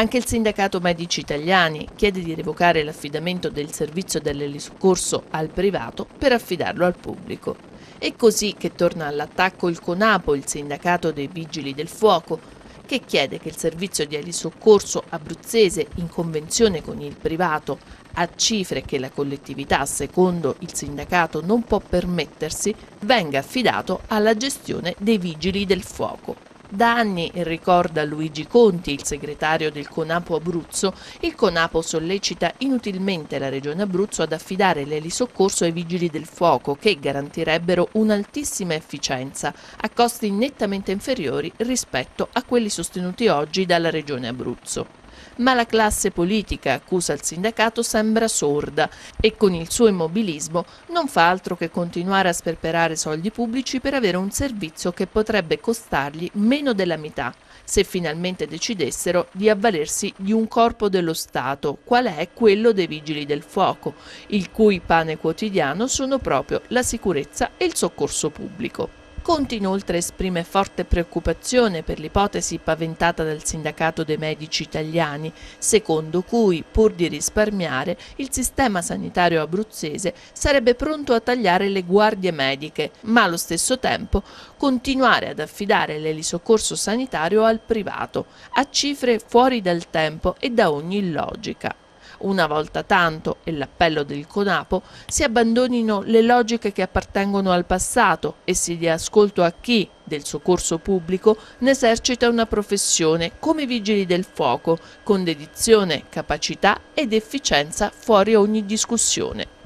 Anche il sindacato Medici Italiani chiede di revocare l'affidamento del servizio dell'elisoccorso al privato per affidarlo al pubblico. È così che torna all'attacco il CONAPO, il sindacato dei Vigili del Fuoco, che chiede che il servizio di elisoccorso abruzzese in convenzione con il privato a cifre che la collettività, secondo il sindacato, non può permettersi, venga affidato alla gestione dei Vigili del Fuoco. Da anni, ricorda Luigi Conti, il segretario del Conapo Abruzzo, il Conapo sollecita inutilmente la Regione Abruzzo ad affidare l'elisoccorso ai vigili del fuoco che garantirebbero un'altissima efficienza a costi nettamente inferiori rispetto a quelli sostenuti oggi dalla Regione Abruzzo ma la classe politica, accusa il sindacato, sembra sorda e con il suo immobilismo non fa altro che continuare a sperperare soldi pubblici per avere un servizio che potrebbe costargli meno della metà, se finalmente decidessero di avvalersi di un corpo dello Stato, qual è quello dei Vigili del Fuoco, il cui pane quotidiano sono proprio la sicurezza e il soccorso pubblico. Conti inoltre esprime forte preoccupazione per l'ipotesi paventata dal sindacato dei medici italiani, secondo cui, pur di risparmiare, il sistema sanitario abruzzese sarebbe pronto a tagliare le guardie mediche, ma allo stesso tempo continuare ad affidare l'elisoccorso sanitario al privato, a cifre fuori dal tempo e da ogni logica una volta tanto, e l'appello del CONAPO, si abbandonino le logiche che appartengono al passato e si dia ascolto a chi, del soccorso pubblico ne esercita una professione come vigili del fuoco, con dedizione, capacità ed efficienza fuori ogni discussione.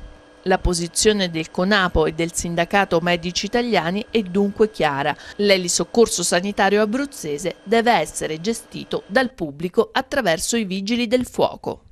La posizione del CONAPO e del sindacato medici italiani è dunque chiara. L'elisoccorso sanitario abruzzese deve essere gestito dal pubblico attraverso i vigili del fuoco.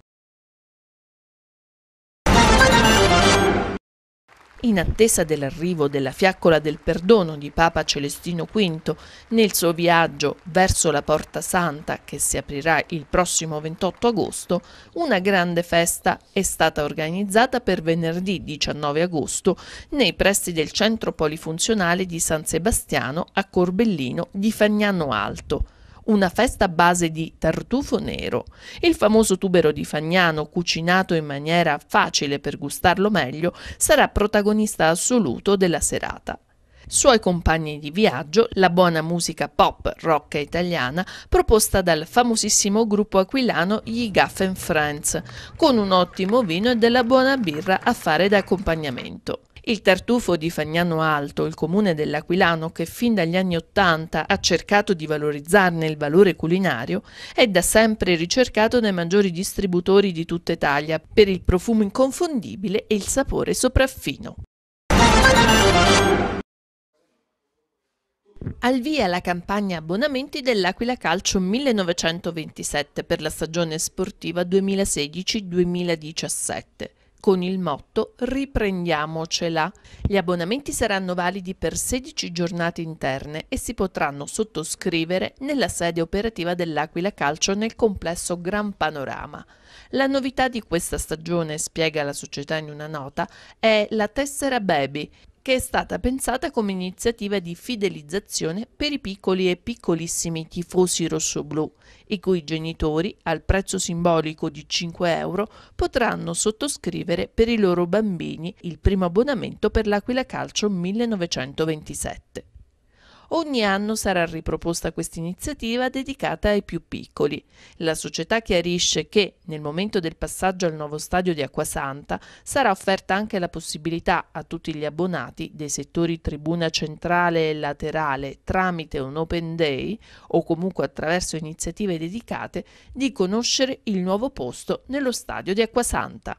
In attesa dell'arrivo della fiaccola del perdono di Papa Celestino V nel suo viaggio verso la Porta Santa che si aprirà il prossimo 28 agosto, una grande festa è stata organizzata per venerdì 19 agosto nei pressi del centro polifunzionale di San Sebastiano a Corbellino di Fagnano Alto una festa a base di tartufo nero, il famoso tubero di Fagnano cucinato in maniera facile per gustarlo meglio, sarà protagonista assoluto della serata. Suoi compagni di viaggio, la buona musica pop rock italiana proposta dal famosissimo gruppo aquilano Gli Gaffen Friends, con un ottimo vino e della buona birra a fare da accompagnamento. Il tartufo di Fagnano Alto, il comune dell'Aquilano che fin dagli anni Ottanta ha cercato di valorizzarne il valore culinario, è da sempre ricercato dai maggiori distributori di tutta Italia per il profumo inconfondibile e il sapore sopraffino. Al via la campagna abbonamenti dell'Aquila Calcio 1927 per la stagione sportiva 2016-2017 con il motto Riprendiamocela. Gli abbonamenti saranno validi per 16 giornate interne e si potranno sottoscrivere nella sede operativa dell'Aquila Calcio nel complesso Gran Panorama. La novità di questa stagione, spiega la società in una nota, è la tessera Baby, che è stata pensata come iniziativa di fidelizzazione per i piccoli e piccolissimi tifosi rossoblù, i cui genitori, al prezzo simbolico di 5 euro, potranno sottoscrivere per i loro bambini il primo abbonamento per l'Aquila Calcio 1927. Ogni anno sarà riproposta questa iniziativa dedicata ai più piccoli. La società chiarisce che, nel momento del passaggio al nuovo stadio di Acquasanta, sarà offerta anche la possibilità a tutti gli abbonati dei settori tribuna centrale e laterale tramite un open day o comunque attraverso iniziative dedicate di conoscere il nuovo posto nello stadio di Acquasanta.